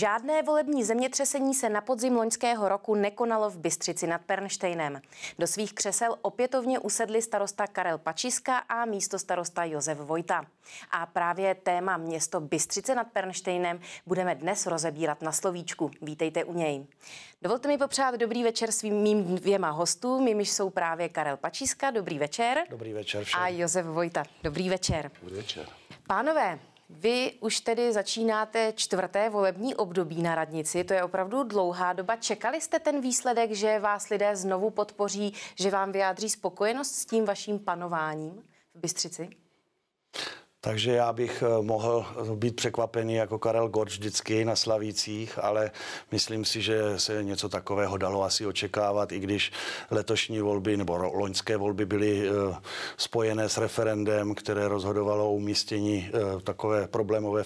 Žádné volební zemětřesení se na podzim loňského roku nekonalo v Bystřici nad Pernštejnem. Do svých křesel opětovně usedli starosta Karel Pačiska a místo starosta Josef Vojta. A právě téma město Bystřice nad Pernštejnem budeme dnes rozebírat na slovíčku. Vítejte u něj. Dovolte mi popřát dobrý večer svým mým dvěma hostům, jimiž jsou právě Karel Pačiska, dobrý večer. Dobrý večer všem. A Josef Vojta, dobrý večer. Dobrý večer. Pánové, vy už tedy začínáte čtvrté volební období na radnici, to je opravdu dlouhá doba. Čekali jste ten výsledek, že vás lidé znovu podpoří, že vám vyjádří spokojenost s tím vaším panováním v Bystřici? Takže já bych eh, mohl eh, být překvapený jako Karel Gorč vždycky na Slavících, ale myslím si, že se něco takového dalo asi očekávat, i když letošní volby nebo loňské volby byly eh, spojené s referendem, které rozhodovalo o umístění takové problémové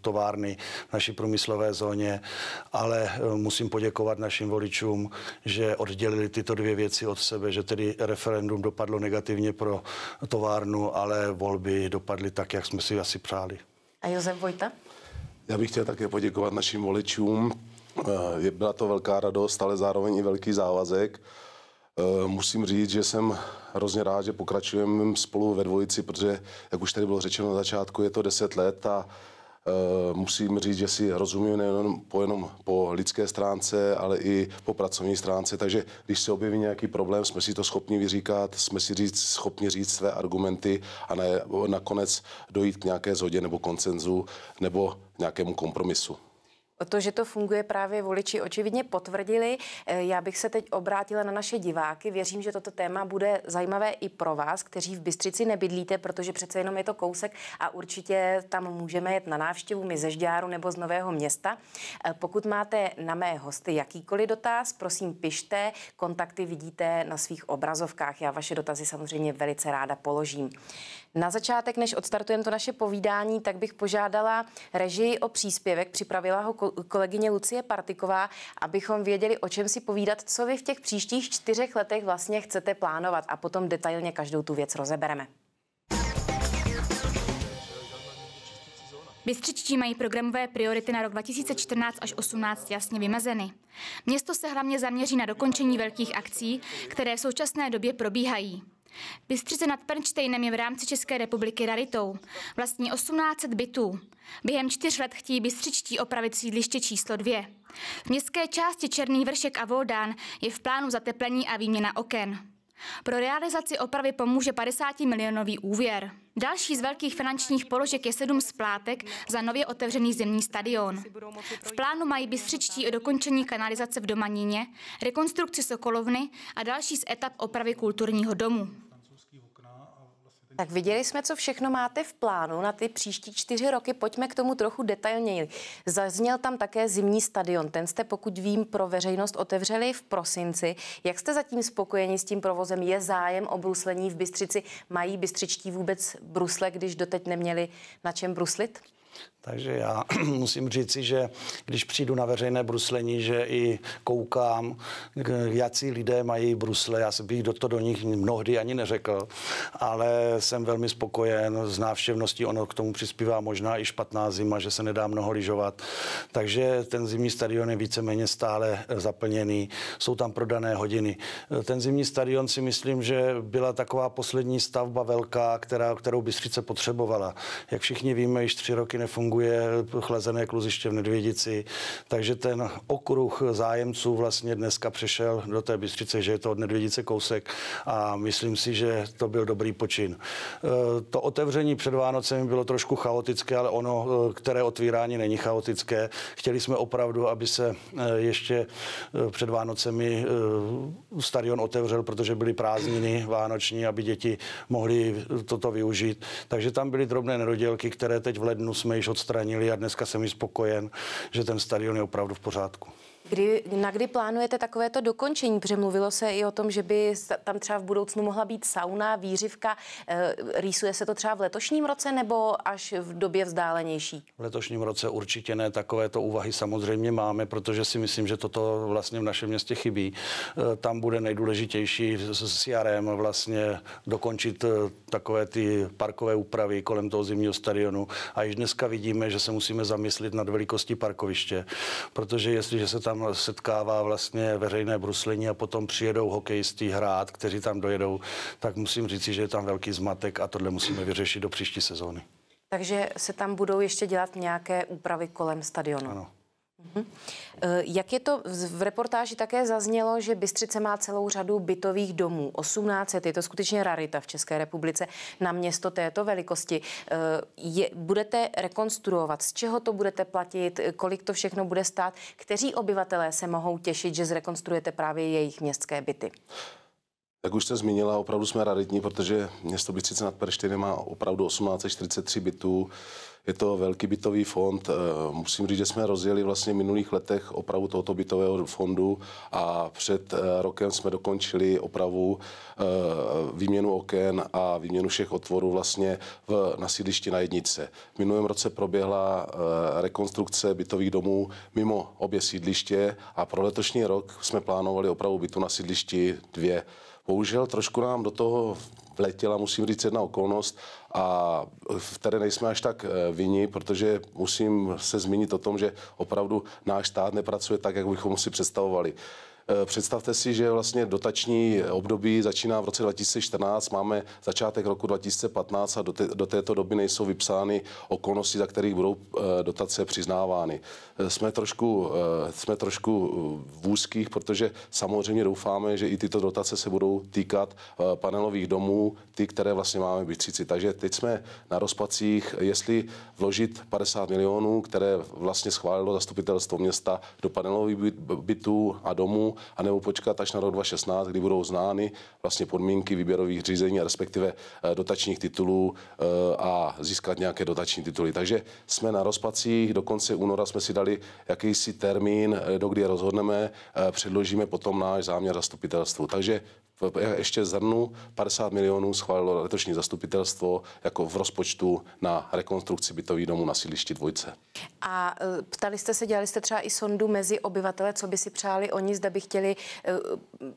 továrny v naší průmyslové zóně. Ale musím poděkovat našim voličům, že oddělili tyto dvě věci od sebe, že tedy referendum dopadlo negativně pro továrnu, ale volby dopadly tak tak, jak jsme si asi přáli. A Josef Vojta? Já bych chtěl také poděkovat našim voličům. Eh, byla to velká radost, ale zároveň i velký závazek. Eh, musím říct, že jsem hrozně rád, že pokračujeme spolu ve dvojici, protože, jak už tady bylo řečeno na začátku, je to 10 let a Eh, musím říct, že si rozumím nejenom po, jenom po lidské stránce, ale i po pracovní stránce, takže když se objeví nějaký problém, jsme si to schopni vyříkat, jsme si říct, schopni říct své argumenty a ne, nakonec dojít k nějaké zhodě nebo koncenzu nebo nějakému kompromisu. To, že to funguje právě voliči, očividně potvrdili. E, já bych se teď obrátila na naše diváky. Věřím, že toto téma bude zajímavé i pro vás, kteří v Bystřici nebydlíte, protože přece jenom je to kousek a určitě tam můžeme jet na návštěvu my ze Žďáru nebo z Nového města. E, pokud máte na mé hosty jakýkoliv dotaz, prosím pište, kontakty vidíte na svých obrazovkách. Já vaše dotazy samozřejmě velice ráda položím. Na začátek, než odstartujeme to naše povídání, tak bych požádala režii o příspěvek. Připravila ho kolegyně Lucie Partiková, abychom věděli, o čem si povídat, co vy v těch příštích čtyřech letech vlastně chcete plánovat a potom detailně každou tu věc rozebereme. Bystřičtí mají programové priority na rok 2014 až 18 jasně vymezeny. Město se hlavně zaměří na dokončení velkých akcí, které v současné době probíhají. Bystřice nad Pernštejnem je v rámci České republiky raritou. Vlastní 1800 bytů. Během čtyř let chtějí Bystřičtí opravit sídliště číslo dvě. V městské části Černý vršek a Voldán je v plánu zateplení a výměna oken. Pro realizaci opravy pomůže 50 milionový úvěr. Další z velkých finančních položek je sedm splátek za nově otevřený zimní stadion. V plánu mají bystřičtí o dokončení kanalizace v Domanině, rekonstrukci Sokolovny a další z etap opravy kulturního domu. Tak viděli jsme, co všechno máte v plánu na ty příští čtyři roky. Pojďme k tomu trochu detailněji. Zazněl tam také zimní stadion. Ten jste, pokud vím, pro veřejnost otevřeli v prosinci. Jak jste zatím spokojeni s tím provozem? Je zájem o bruslení v Bystřici? Mají bystřičtí vůbec brusle, když doteď neměli na čem bruslit? Takže já musím říci, že když přijdu na veřejné bruslení, že i koukám, jací lidé mají brusle. Já se bych do to do nich mnohdy ani neřekl, ale jsem velmi spokojen s návštěvností. Ono k tomu přispívá možná i špatná zima, že se nedá mnoho lyžovat. Takže ten zimní stadion je víceméně stále zaplněný. Jsou tam prodané hodiny. Ten zimní stadion si myslím, že byla taková poslední stavba velká, která, kterou by potřebovala. Jak všichni víme, již tři roky nefunguje funguje chlazené kluziště v Nedvědici, takže ten okruh zájemců vlastně dneska přešel do té Bystřice, že je to od Nedvědice kousek a myslím si, že to byl dobrý počin. E, to otevření před Vánocem bylo trošku chaotické, ale ono, e, které otvírání není chaotické. Chtěli jsme opravdu, aby se e, ještě před Vánocemi stadion otevřel, protože byly prázdniny vánoční, aby děti mohly toto využít. Takže tam byly drobné nedodělky, které teď v lednu jsme již od odstranili a dneska jsem i spokojen, že ten stadion je opravdu v pořádku. Kdy, na kdy plánujete takovéto dokončení? Přemluvilo se i o tom, že by tam třeba v budoucnu mohla být sauna, výřivka. Eh, rýsuje se to třeba v letošním roce nebo až v době vzdálenější? V letošním roce určitě ne. Takovéto úvahy samozřejmě máme, protože si myslím, že toto vlastně v našem městě chybí. Eh, tam bude nejdůležitější s jarem vlastně dokončit eh, takové ty parkové úpravy kolem toho zimního stadionu. A již dneska vidíme, že se musíme zamyslit nad velikostí parkoviště, protože jestliže se tam setkává vlastně veřejné bruslení a potom přijedou hokejisti hrát, kteří tam dojedou, tak musím říci, že je tam velký zmatek a tohle musíme vyřešit do příští sezóny. Takže se tam budou ještě dělat nějaké úpravy kolem stadionu. Ano. Mhm. Eh, jak je to v reportáži také zaznělo, že Bystřice má celou řadu bytových domů, 1800, je to skutečně rarita v České republice na město této velikosti. Eh, je, budete rekonstruovat, z čeho to budete platit, kolik to všechno bude stát, kteří obyvatelé se mohou těšit, že zrekonstruujete právě jejich městské byty? Jak už jste zmínila, opravdu jsme raritní, protože město Bystřice nad Perštiny má opravdu 1843 bytů. Je to velký bytový fond. Eh, musím říct, že jsme rozjeli vlastně v minulých letech opravu tohoto bytového fondu a před eh, rokem jsme dokončili opravu eh, výměnu oken a výměnu všech otvorů vlastně v, nasídlišti na jednice. V minulém roce proběhla rekonstrukce bytových domů mimo obě sídliště a pro letošní rok jsme plánovali opravu bytu na sídlišti dvě. Bohužel trošku nám do toho letěla, musím říct, jedna okolnost a v které nejsme až tak eh, vinni, protože musím se zmínit o tom, že opravdu náš stát nepracuje tak, jak bychom si představovali. Eh, představte si, že vlastně dotační období začíná v roce 2014, máme začátek roku 2015 a do, te, do této doby nejsou vypsány okolnosti, za kterých budou eh, dotace přiznávány. Eh, jsme trošku, jsme trošku v úzkých, protože samozřejmě doufáme, že i tyto dotace se budou týkat panelových domů, ty, které vlastně máme v Takže teď jsme na rozpacích, jestli vložit 50 milionů, které vlastně schválilo zastupitelstvo města do panelových bytů a domů, anebo počkat až na rok 2016, kdy budou znány vlastně podmínky výběrových řízení a respektive eh, dotačních titulů eh, a získat nějaké dotační tituly. Takže jsme na rozpacích, do konce února jsme si dali jakýsi termín, eh, do kdy rozhodneme, předložíme potom náš záměr zastupitelstvu. Takže Eh, ještě zrnu 50 milionů schválilo letošní zastupitelstvo jako v rozpočtu na rekonstrukci bytových domů na sídlišti dvojce. A eh, ptali jste se, dělali jste třeba i sondu mezi obyvatele, co by si přáli oni, zda by chtěli eh,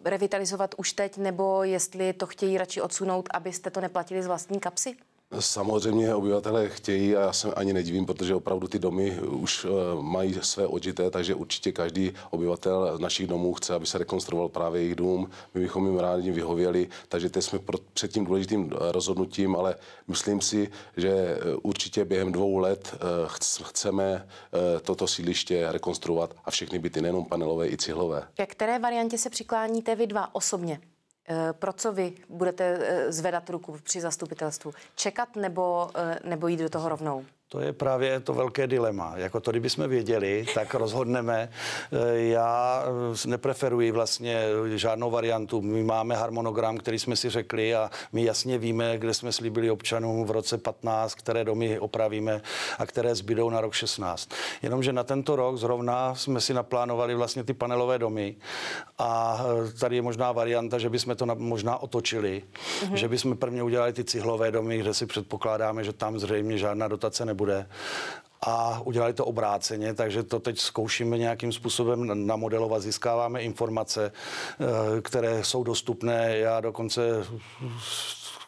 revitalizovat už teď, nebo jestli to chtějí radši odsunout, abyste to neplatili z vlastní kapsy? Samozřejmě obyvatelé chtějí a já se ani nedivím, protože opravdu ty domy už eh, mají své odžité, takže určitě každý obyvatel našich domů chce, aby se rekonstruoval právě jejich dům. My bychom jim rádi vyhověli, takže teď jsme před tím důležitým eh, rozhodnutím, ale myslím si, že eh, určitě během dvou let chceme toto sídliště rekonstruovat a všechny byty, nejenom panelové, i cihlové. Ke které variantě se přikláníte vy dva osobně? Eh, pro co vy budete eh, zvedat ruku při zastupitelstvu? Čekat nebo, eh, nebo jít do toho rovnou? To je právě to velké dilema. Jako to, kdybychom věděli, tak rozhodneme. Eh, já eh, nepreferuji vlastně eh, žádnou variantu. My máme harmonogram, který jsme si řekli a my jasně víme, kde jsme slíbili občanům v roce 15, které domy opravíme a které zbydou na rok 16. Jenomže na tento rok zrovna jsme si naplánovali vlastně ty panelové domy a tady je možná varianta, že bychom to možná otočili, mm-hmm. že bychom prvně udělali ty cihlové domy, kde si předpokládáme, že tam zřejmě žádná dotace nebude nebude. A udělali to obráceně, takže to teď zkoušíme nějakým způsobem namodelovat, získáváme informace, eh, které jsou dostupné. Já dokonce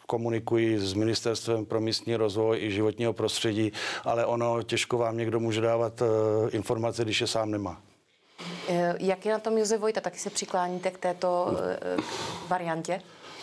komunikuji s Ministerstvem pro místní rozvoj i životního prostředí, ale ono těžko vám někdo může dávat eh, informace, když je sám nemá. Eh, jak je na tom Josef Vojta? Taky se přikláníte k této variantě?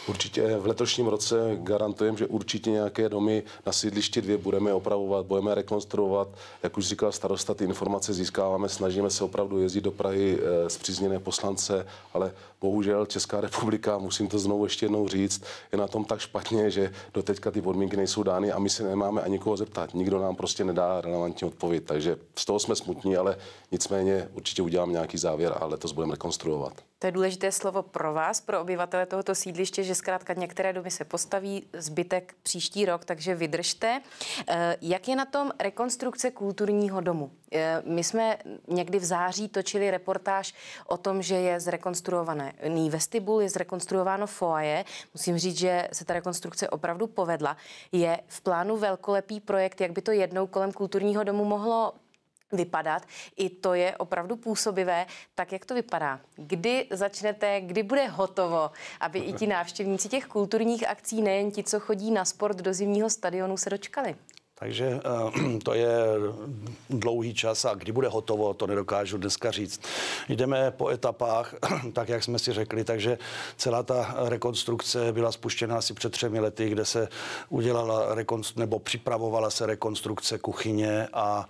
Určitě v letošním roce garantujeme, že určitě nějaké domy na sídlišti dvě budeme opravovat, budeme rekonstruovat. Jak už říkal starosta, ty informace získáváme, snažíme se opravdu jezdit do Prahy zpřízněné eh, poslance, ale bohužel Česká republika, musím to znovu ještě jednou říct, je na tom tak špatně, že do teďka ty podmínky nejsou dány a my se nemáme ani koho zeptat. Nikdo nám prostě nedá relevantní odpověď, takže z toho jsme smutní, ale nicméně určitě udělám nějaký závěr a letos budeme rekonstruovat. To je důležité slovo pro vás, pro obyvatele tohoto sídliště, že zkrátka některé domy se postaví, zbytek příští rok, takže vydržte. Eh, jak je na tom rekonstrukce kulturního domu? Eh, my jsme někdy v září točili reportáž o tom, že je zrekonstruovaný vestibul, je zrekonstruováno foaje. Musím říct, že se ta rekonstrukce opravdu povedla. Je v plánu velkolepý projekt, jak by to jednou kolem kulturního domu mohlo vypadat. I to je opravdu působivé. Tak jak to vypadá? Kdy začnete, kdy bude hotovo, aby i ti návštěvníci těch kulturních akcí, nejen ti, co chodí na sport do zimního stadionu, se dočkali? Takže eh, to je dlouhý čas a kdy bude hotovo, to nedokážu dneska říct. Jdeme po etapách, tak jak jsme si řekli, takže celá ta rekonstrukce byla spuštěna asi před třemi lety, kde se udělala rekonstrukce, nebo připravovala se rekonstrukce kuchyně a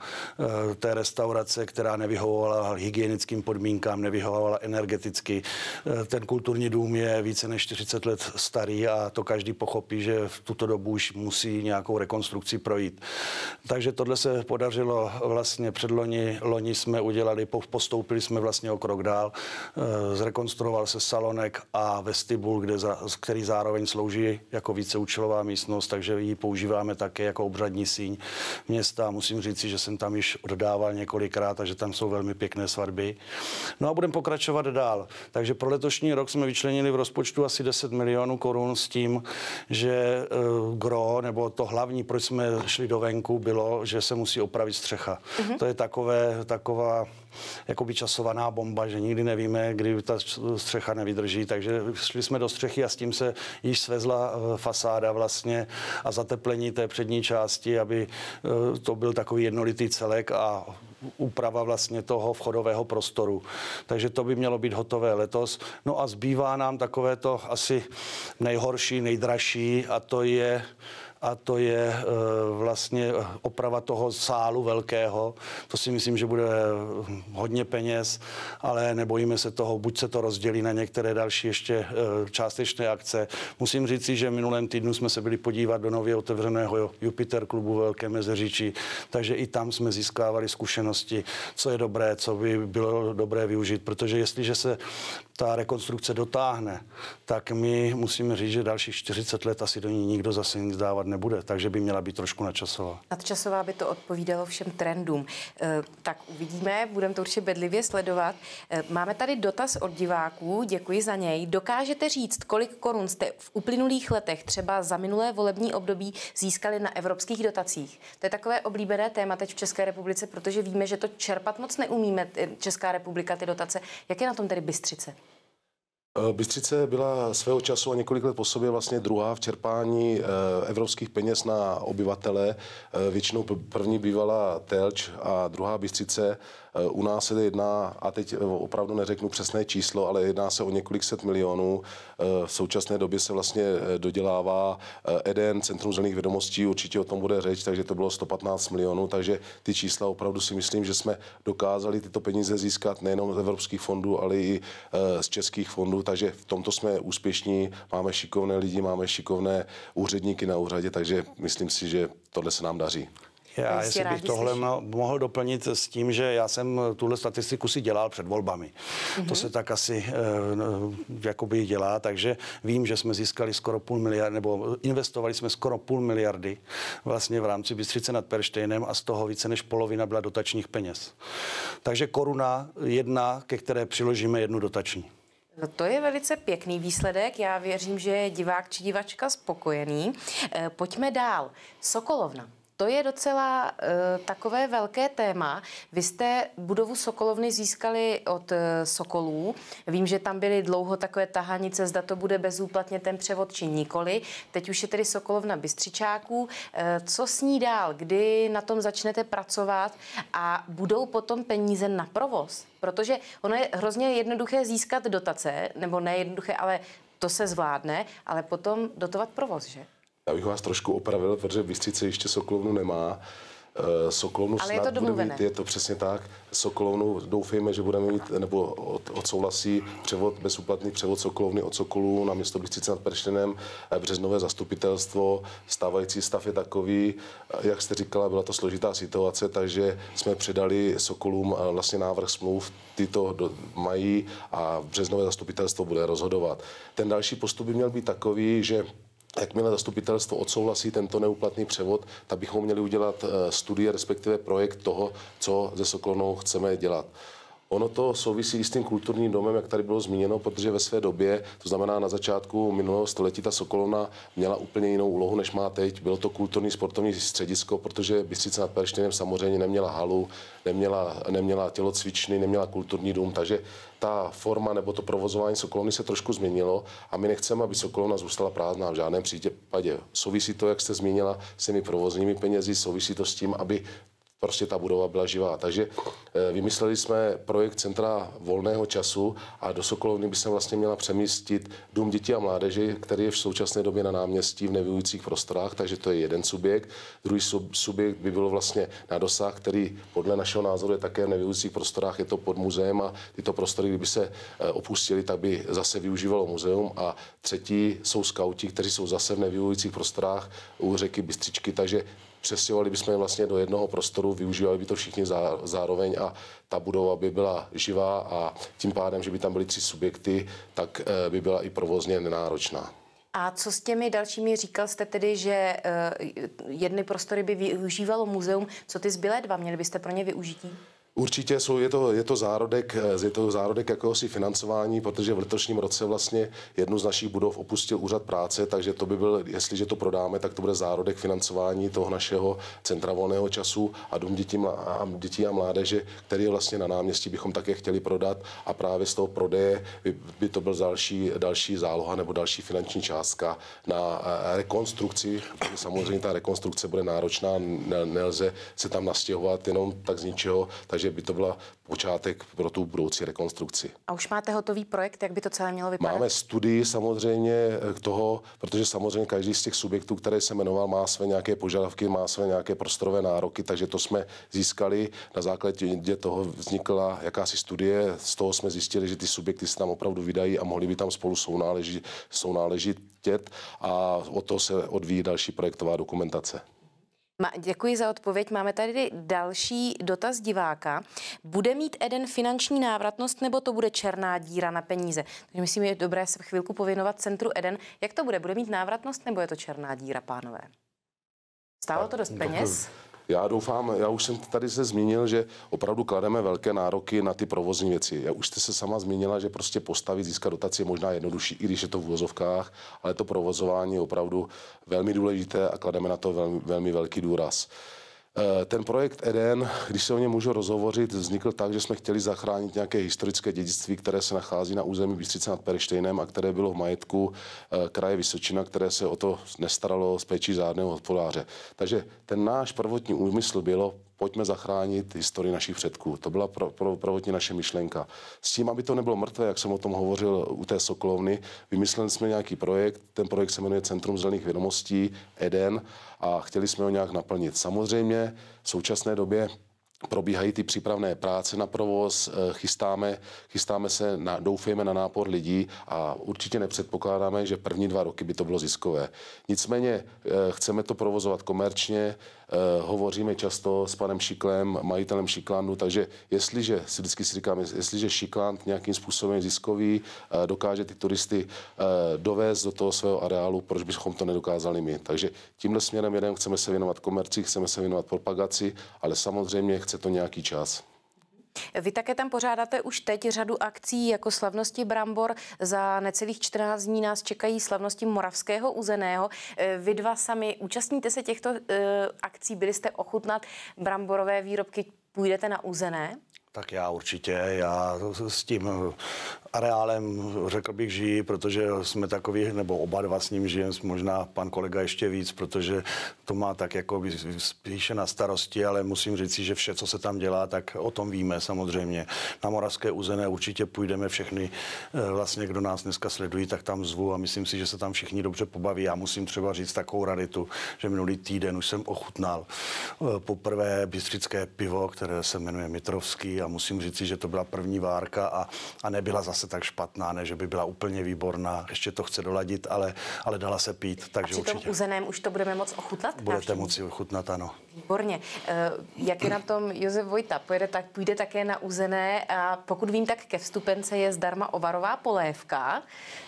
eh, té restaurace, která nevyhovovala hygienickým podmínkám, nevyhovovala energeticky. Eh, ten kulturní dům je více než 40 let starý a to každý pochopí, že v tuto dobu už musí nějakou rekonstrukci projít. Takže tohle se podařilo vlastně předloni. Loni jsme udělali, postoupili jsme vlastně o krok dál. Eh, zrekonstruoval se salonek a vestibul, kde za, který zároveň slouží jako víceúčelová místnost, takže ji používáme také jako obřadní síň města. Musím říci, že jsem tam již oddával několikrát a že tam jsou velmi pěkné svatby. No a budeme pokračovat dál. Takže pro letošní rok jsme vyčlenili v rozpočtu asi 10 milionů korun s tím, že eh, gro nebo to hlavní, proč jsme šli do do venku, bylo, že se musí opravit střecha. Mm-hmm. To je takové, taková jakoby časovaná bomba, že nikdy nevíme, kdy ta střecha nevydrží. Takže šli jsme do střechy a s tím se již svezla eh, fasáda vlastně a zateplení té přední části, aby eh, to byl takový jednolitý celek a úprava vlastně toho vchodového prostoru. Takže to by mělo být hotové letos. No a zbývá nám takové to asi nejhorší, nejdražší a to je a to je eh, vlastně oprava toho sálu velkého. To si myslím, že bude hm, hodně peněz, ale nebojíme se toho, buď se to rozdělí na některé další ještě eh, částečné akce. Musím říct, že minulém týdnu jsme se byli podívat do nově otevřeného Jupiter klubu Velké Mezeříčí, takže i tam jsme získávali zkušenosti, co je dobré, co by bylo dobré využít, protože jestliže se ta rekonstrukce dotáhne, tak my musíme říct, že dalších 40 let asi do ní nikdo zase nic dávat nebude, takže by měla být trošku nadčasová. Nadčasová by to odpovídalo všem trendům. E, tak uvidíme, budeme to určitě bedlivě sledovat. E, máme tady dotaz od diváků, děkuji za něj. Dokážete říct, kolik korun jste v uplynulých letech, třeba za minulé volební období, získali na evropských dotacích? To je takové oblíbené téma teď v České republice, protože víme, že to čerpat moc neumíme, eh, Česká republika, ty dotace. Jak je na tom tedy Bystřice? Eh, Bystřice byla svého času a několik let po sobě vlastně druhá v čerpání eh, evropských peněz na obyvatele. Eh, Většinou první bývala Telč a druhá Bystřice. Eh, u nás se jedná, a teď eh, opravdu neřeknu přesné číslo, ale jedná se o několik set milionů. Eh, v současné době se vlastně dodělává EDN, e Centrum zelených vědomostí, určitě o tom bude řeč, takže to bylo 115 milionů, takže ty čísla opravdu si myslím, že jsme dokázali tyto peníze získat nejenom z evropských fondů, ale i z českých fondů, takže v tomto jsme úspěšní, máme šikovné lidi, máme šikovné úředníky na úřadě, takže myslím si, že tohle se nám daří. Já, jestli bych tohle slyši. mohl doplnit s tím, že já jsem tuhle statistiku si dělal před volbami. Mm-hmm. To mhm. se tak asi e, jakoby dělá, takže vím, že jsme získali skoro půl miliardy, nebo investovali jsme skoro půl miliardy vlastně v rámci Bystřice nad Perštejnem a z toho více než polovina byla dotačních peněz. Takže koruna jedna, ke které přiložíme jednu dotační. No to je velice pěkný výsledek. Já věřím, že je divák či divačka spokojený. E, pojďme dál. Sokolovna. To je docela uh, takové velké téma. Vy jste budovu Sokolovny získali od uh, Sokolů. Vím, že tam byly dlouho takové tahanice, zda to bude bezúplatně ten převod či nikoli. Teď už je tedy Sokolovna Bystřičáků. Uh, co s ní dál? Kdy na tom začnete pracovat a budou potom peníze na provoz? Protože ono je hrozně jednoduché získat dotace, nebo ne jednoduché, ale to se zvládne, ale potom dotovat provoz, že? Já bych vás trošku opravil, protože Bystřice ještě Sokolovnu nemá. Eh, Sokolovnu Ale snad je to bude mít, je to přesně tak. Sokolovnu doufejme, že budeme mít, nebo od, odsouhlasí převod, bezúplatný převod Sokolovny od Sokolů na město Bystřice nad Perštěnem, eh, březnové zastupitelstvo, stávající stav je takový, eh, jak jste říkala, byla to složitá situace, takže jsme předali Sokolům vlastně návrh smluv, to do, mají a březnové zastupitelstvo bude rozhodovat. Ten další postup by měl být takový, že Jakmile zastupitelstvo odsouhlasí tento neúplatný převod, tak bychom měli udělat eh, studie, respektive projekt toho, co ze Sokolnou chceme dělat. Ono to souvisí i s tím kulturním domem, jak tady bylo zmíněno, protože ve své době, to znamená na začátku minulého století, ta Sokolona měla úplně jinou úlohu, než má teď. Bylo to kulturní sportovní středisko, protože Bystřice nad Perštěnem samozřejmě neměla halu, neměla, neměla tělocvičny, neměla kulturní dům, takže ta forma nebo to provozování Sokolony se trošku změnilo a my nechceme, aby Sokolona zůstala prázdná v žádném případě. Souvisí to, jak jste zmínila, s těmi provozními penězi, souvisí to s tím, aby prostě ta budova byla živá. Takže eh, vymysleli jsme projekt Centra volného času a do Sokolovny by se vlastně měla přemístit Dům dětí a mládeže, který je v současné době na náměstí v nevyujících prostorách, takže to je jeden subjekt. Druhý subjekt by byl vlastně na dosah, který podle našeho názoru je také v nevyujících prostorách, je to pod muzeem a tyto prostory, kdyby se eh, opustili, tak by zase využívalo muzeum. A třetí jsou skauti, kteří jsou zase v nevyujících prostorách u řeky Bystřičky, takže přestěhovali bychom je vlastně do jednoho prostoru, využívali by to všichni zá, zároveň a ta budova by byla živá a tím pádem, že by tam byly tři subjekty, tak eh, by byla i provozně nenáročná. A co s těmi dalšími? Říkal jste tedy, že eh, jedny prostory by využívalo muzeum. Co ty zbylé dva? Měli byste pro ně využití? Určitě jsou, je, to, je to zárodek, eh, je to zárodek jakéhosi financování, protože v letošním roce vlastně jednu z našich budov opustil úřad práce, takže to by byl, jestliže to prodáme, tak to bude zárodek financování toho našeho centra volného času a dům dětí, a dětí a mládeže, který vlastně na náměstí, bychom také chtěli prodat a právě z toho prodeje by, by to byl další, další záloha nebo další finanční částka na eh, rekonstrukci. Samozřejmě ta rekonstrukce bude náročná, nelze se tam nastěhovat jenom tak z ničeho, takže takže by to byla počátek pro tu budoucí rekonstrukci. A už máte hotový projekt, jak by to celé mělo vypadat? Máme studii samozřejmě k eh, toho, protože samozřejmě každý z těch subjektů, které se jmenoval, má své nějaké požadavky, má své nějaké prostorové nároky, takže to jsme získali. Na základě toho vznikla jakási studie, z toho jsme zjistili, že ty subjekty se tam opravdu vydají a mohli by tam spolu sounáležit, sounáležit a o to se odvíjí další projektová dokumentace. Děkuji za odpověď. Máme tady další dotaz diváka. Bude mít Eden finanční návratnost nebo to bude černá díra na peníze? Takže myslím, že je dobré se chvilku pověnovat centru Eden. Jak to bude? Bude mít návratnost nebo je to černá díra, pánové? Stálo to dost peněz? Já doufám, já už jsem tady se zmínil, že opravdu klademe velké nároky na ty provozní věci. Já už jste se sama zmínila, že prostě postavit, získat dotaci je možná jednodušší, i když je to v vozovkách, ale to provozování je opravdu velmi důležité a klademe na to velmi, velmi velký důraz. Eh, ten projekt Eden, když se o něm můžu rozhovořit, vznikl tak, že jsme chtěli zachránit nějaké historické dědictví, které se nachází na území Bystřice nad Perštejnem a které bylo v majetku eh, kraje Vysočina, které se o to nestaralo z péčí zádného hospodáře. Takže ten náš prvotní úmysl bylo pojďme zachránit historii našich předků. To byla pro, pro, naše myšlenka. S tím, aby to nebylo mrtvé, jak jsem o tom hovořil u té Sokolovny, vymysleli jsme nějaký projekt, ten projekt se jmenuje Centrum zelených vědomostí, EDEN, a chtěli jsme ho nějak naplnit. Samozřejmě v současné době probíhají ty přípravné práce na provoz, eh, chystáme, chystáme se, na, doufejme na nápor lidí a určitě nepředpokládáme, že první dva roky by to bylo ziskové. Nicméně eh, chceme to provozovat komerčně, eh, hovoříme často s panem Šiklem, majitelem Šiklandu, takže jestliže, si vždycky si říkám, jestliže Šikland nějakým způsobem je ziskový, dokáže ty turisty dovést do toho svého areálu, proč bychom to nedokázali my. Takže tímhle směrem jeden chceme se věnovat komerci, chceme se věnovat propagaci, ale samozřejmě chceme chce to nějaký čas. Vy také tam pořádáte už teď řadu akcí jako slavnosti Brambor. Za necelých 14 dní nás čekají slavnosti Moravského uzeného. Eh, vy dva sami účastníte se těchto eh, akcí, byli jste ochutnat bramborové výrobky, půjdete na uzené? Tak já určitě, já s tím areálem řekl bych žijí, protože jsme takový, nebo oba dva s ním žijeme, možná pan kolega ještě víc, protože to má tak jako spíše na starosti, ale musím říct, že vše, co se tam dělá, tak o tom víme samozřejmě. Na Moravské úzené určitě půjdeme všechny, eh, vlastně kdo nás dneska sledují, tak tam zvu a myslím si, že se tam všichni dobře pobaví. Já musím třeba říct takovou raditu, že minulý týden už jsem ochutnal eh, poprvé bystřické pivo, které se jmenuje Mitrovský a musím říct, že to byla první várka a, a nebyla zase tak špatná, ne, že by byla úplně výborná. Ještě to chce doladit, ale, ale dala se pít. Takže a při tom určitě. uzeném už to budeme moc ochutnat? Budete moci ochutnat, ano. Výborně. Eh, jak je na tom Josef Vojta? Půjde, tak, půjde také na uzené a pokud vím, tak ke vstupence je zdarma ovarová polévka,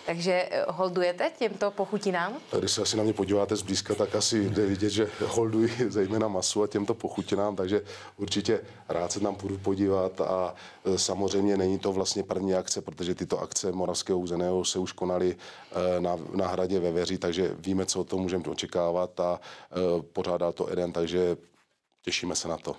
takže eh, holdujete těmto pochutinám? Když se asi na mě podíváte zblízka, tak asi jde vidět, že holduji zejména masu a těmto pochutinám, takže určitě rád se tam půjdu podívat dělat a e, samozřejmě není to vlastně první akce, protože tyto akce Moravského územného se už konaly e, na, na hradě ve Veří, takže víme, co o tom můžeme očekávat a e, pořádá to jeden, takže těšíme se na to.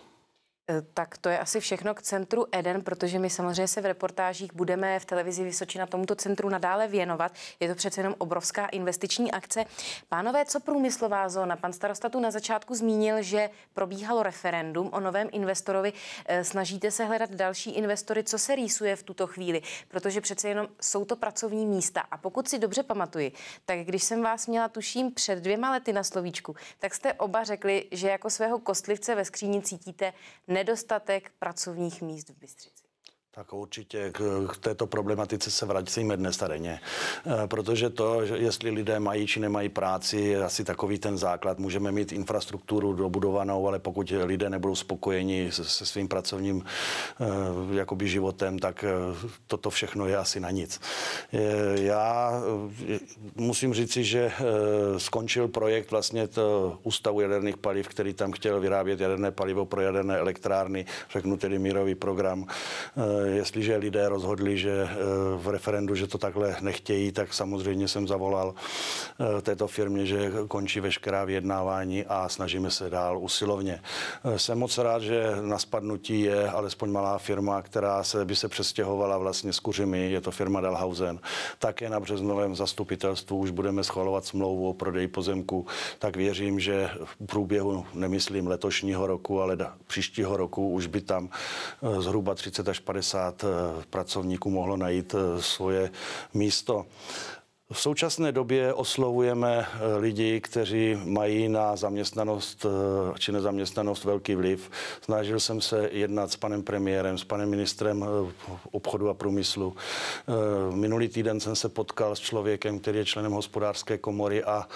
Eh, tak to je asi všechno k centru Eden, protože my samozřejmě se v reportážích budeme v televizi Vysočina tomuto centru nadále věnovat. Je to přece jenom obrovská investiční akce. Pánové, co průmyslová zóna? Pan starosta tu na začátku zmínil, že probíhalo referendum o novém investorovi. Eh, snažíte se hledat další investory, co se rýsuje v tuto chvíli, protože přece jenom jsou to pracovní místa. A pokud si dobře pamatuji, tak když jsem vás měla tuším před dvěma lety na slovíčku, tak jste oba řekli, že jako svého kostlivce ve skříni cítíte nedostatek pracovních míst v Bystřici? Tak určitě k, k této problematice se vracíme dnes tadyně. Eh, protože to, že jestli lidé mají či nemají práci, je asi takový ten základ. Můžeme mít infrastrukturu dobudovanou, ale pokud lidé nebudou spokojeni se, se svým pracovním eh, jakoby životem, tak eh, toto všechno je asi na nic. Já musím říci, že skončil projekt vlastně to ústavu jaderných paliv, který tam chtěl vyrábět jaderné palivo pro jaderné elektrárny, řeknu tedy mírový program Jestliže lidé rozhodli, že eh, v referendu, že to takhle nechtějí, tak samozřejmě jsem zavolal eh, této firmě, že končí veškerá vyjednávání a snažíme se dál usilovně. Eh, jsem moc rád, že na spadnutí je alespoň malá firma, která se by se přestěhovala vlastně s kuřimi, je to firma Dalhausen. Také na březnovém zastupitelstvu už budeme schvalovat smlouvu o prodeji pozemku, tak věřím, že v průběhu, nemyslím letošního roku, ale příštího roku už by tam zhruba 30 až 50 50 eh, pracovníků mohlo najít eh, svoje místo. V současné době oslovujeme eh, lidi, kteří mají na zaměstnanost eh, či nezaměstnanost velký vliv. Snažil jsem se jednat s panem premiérem, s panem ministrem eh, obchodu a průmyslu. Minulý týden jsem se potkal s člověkem, který je členem hospodářské komory a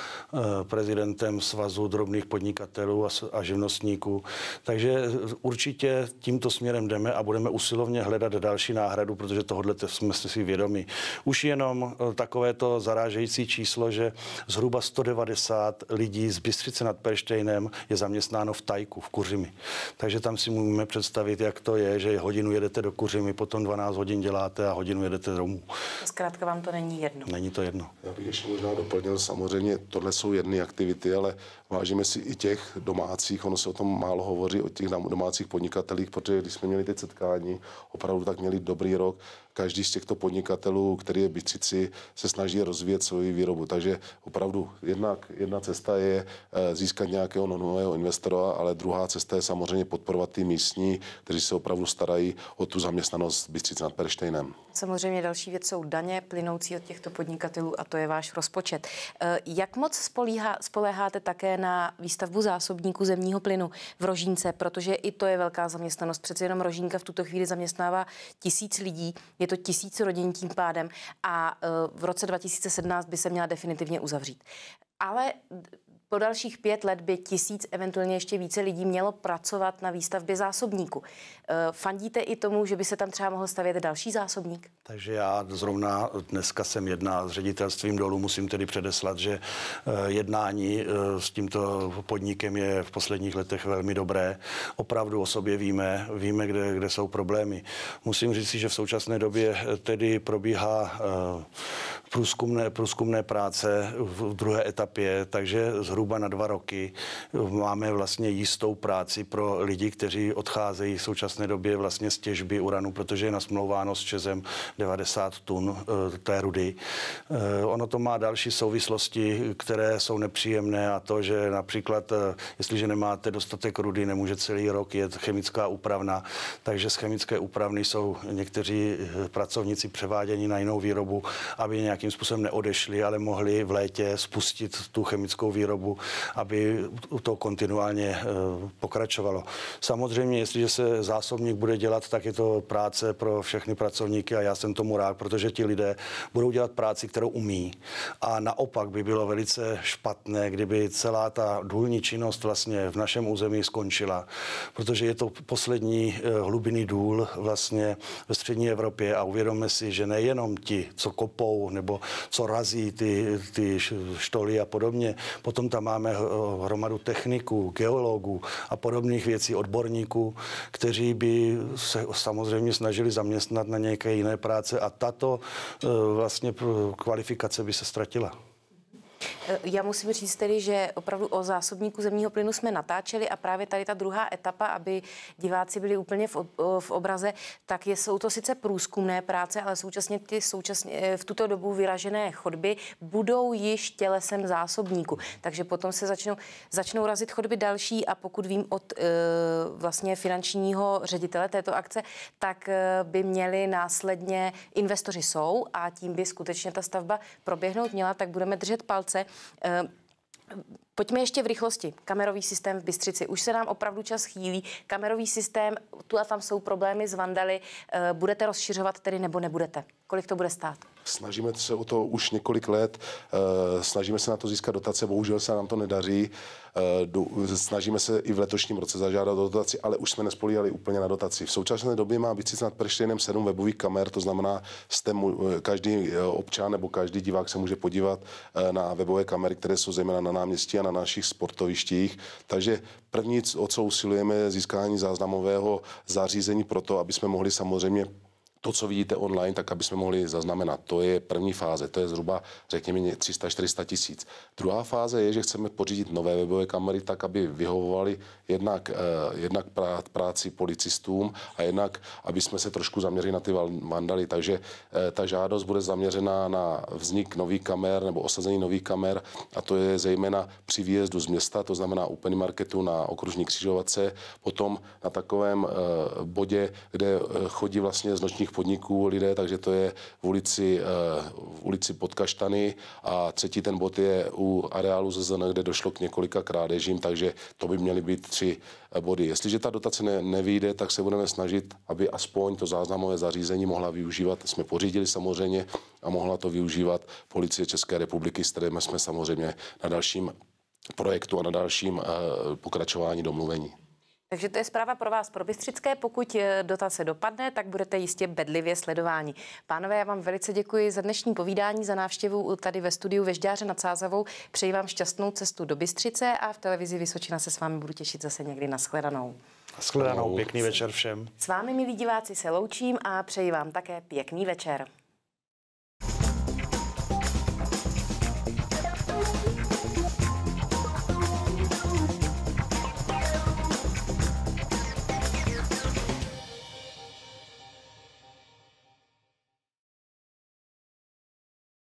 prezidentem Svazu drobných podnikatelů a živnostníků. Takže určitě tímto směrem jdeme a budeme usilovně hledat další náhradu, protože tohle jsme si vědomi. Už jenom takovéto zarážející číslo, že zhruba 190 lidí z Bystřice nad Perštejnem je zaměstnáno v Tajku, v Kuřimi. Takže tam si můžeme představit, jak to je, že hodinu jedete do Kuřimi, potom 12 hodin děláte a hodinu jedete domů. Zkrátka vám to není jedno. Není to jedno. Já bych ještě možná doplnil, samozřejmě tohle jsou jedny aktivity, ale Vážíme si i těch domácích, ono se o tom málo hovoří, o těch domácích podnikatelích, protože když jsme měli ty setkání, opravdu tak měli dobrý rok. Každý z těchto podnikatelů, který je Bytřici, se snaží rozvíjet svoji výrobu. Takže opravdu jedna jedna cesta je eh, získat nějakého nového investora, ale druhá cesta je samozřejmě podporovat ty místní, kteří se opravdu starají o tu zaměstnanost Bytřic nad Perštejnem. Samozřejmě další věc jsou daně plynoucí od těchto podnikatelů a to je váš rozpočet. Eh, jak moc spolíha, spoléháte také na výstavbu zásobníku zemního plynu v Rožínce, protože i to je velká zaměstnanost. Přece jenom Rožínka v tuto chvíli zaměstnává tisíc lidí, je to tisíc rodin tím pádem a e, v roce 2017 by se měla definitivně uzavřít. Ale po dalších pět let by tisíc, eventuálně ještě více lidí mělo pracovat na výstavbě zásobníku. E, fandíte i tomu, že by se tam třeba mohl stavět další zásobník? Takže já zrovna dneska jsem jedná s ředitelstvím dolů, musím tedy předeslat, že e, jednání e, s tímto podnikem je v posledních letech velmi dobré. Opravdu o sobě víme, víme, kde, kde jsou problémy. Musím říct si, že v současné době tedy probíhá průzkumné, průzkumné práce v druhé etapě, takže zhruba zhruba na dva roky. Máme vlastně jistou práci pro lidi, kteří odcházejí v současné době vlastně z těžby uranu, protože je nasmlouváno s Čezem 90 tun eh, té rudy. Eh, ono to má další souvislosti, které jsou nepříjemné a to, že například, eh, jestliže nemáte dostatek rudy, nemůže celý rok jet chemická úpravna, takže z chemické úpravny jsou někteří pracovníci převáděni na jinou výrobu, aby nějakým způsobem neodešli, ale mohli v létě spustit tu chemickou výrobu dobu, aby to kontinuálně eh, pokračovalo. Samozřejmě, jestliže se zásobník bude dělat, tak je to práce pro všechny pracovníky a já jsem tomu rád, protože ti lidé budou dělat práci, kterou umí. A naopak by bylo velice špatné, kdyby celá ta důlní činnost vlastně v našem území skončila, protože je to poslední eh, hlubinný důl vlastně ve střední Evropě a uvědomme si, že nejenom ti, co kopou nebo co razí ty, ty štoly a podobně, potom tam tam máme hromadu techniků, geologů a podobných věcí, odborníků, kteří by se samozřejmě snažili zaměstnat na nějaké jiné práce a tato eh, vlastně kvalifikace by se ztratila. Eh, já musím říct tedy, že opravdu o zásobníku zemního plynu jsme natáčeli a právě tady ta druhá etapa, aby diváci byli úplně v, v obraze, tak je, jsou to sice průzkumné práce, ale současně ty současně eh, v tuto dobu vyražené chodby budou již tělesem zásobníku. Takže potom se začnou, začnou razit chodby další a pokud vím od eh, vlastně finančního ředitele této akce, tak by měli následně investoři jsou a tím by skutečně ta stavba proběhnout měla, tak budeme držet palce. Uh, Pojďme ještě v rychlosti. Kamerový systém v Bystřici. Už se nám opravdu čas chýlí. Kamerový systém, tu a tam jsou problémy s vandaly. Eh, budete rozšiřovat tedy nebo nebudete? Kolik to bude stát? Snažíme se o to už několik let, eh, snažíme se na to získat dotace, bohužel se nám to nedaří. Eh, snažíme se i v letošním roce zažádat o dotaci, ale už jsme nespolíhali úplně na dotaci. V současné době má Bystřice nad Prštejnem sedm webových kamer, to znamená, jste mu, každý občan nebo každý divák se může podívat na webové kamery, které jsou zejména na náměstí a na našich sportovištích. Takže první, o co usilujeme, je získání záznamového zařízení pro to, aby jsme mohli samozřejmě to, co vidíte online, tak aby jsme mohli zaznamenat. To je první fáze, to je zhruba, řekněme, 300-400 tisíc. Druhá fáze je, že chceme pořídit nové webové kamery tak, aby vyhovovaly jednak, eh, jednak prá, práci policistům a jednak, aby jsme se trošku zaměřili na ty vandaly. Takže eh, ta žádost bude zaměřená na vznik nových kamer nebo osazení nových kamer a to je zejména při výjezdu z města, to znamená u marketu na okružní křižovatce, potom na takovém eh, bodě, kde eh, chodí vlastně z nočních těch podniků lidé, takže to je v ulici, eh, v ulici Podkaštany a třetí ten bod je u areálu ZZN, kde došlo k několika krádežím, takže to by měly být tři eh, body. Jestliže ta dotace ne, nevýjde, tak se budeme snažit, aby aspoň to záznamové zařízení mohla využívat. Jsme pořídili samozřejmě a mohla to využívat policie České republiky, s kterými jsme samozřejmě na dalším projektu a na dalším eh, pokračování domluvení. Takže to je zpráva pro vás, pro Bystřické. Pokud eh, dotace dopadne, tak budete jistě bedlivě sledování. Pánové, já vám velice děkuji za dnešní povídání, za návštěvu tady ve studiu Vežďáře nad Sázavou. Přeji vám šťastnou cestu do Bystřice a v televizi Vysočina se s vámi budu těšit zase někdy na shledanou. Shledanou, pěkný večer všem. S vámi, milí diváci, se loučím a přeji vám také pěkný večer.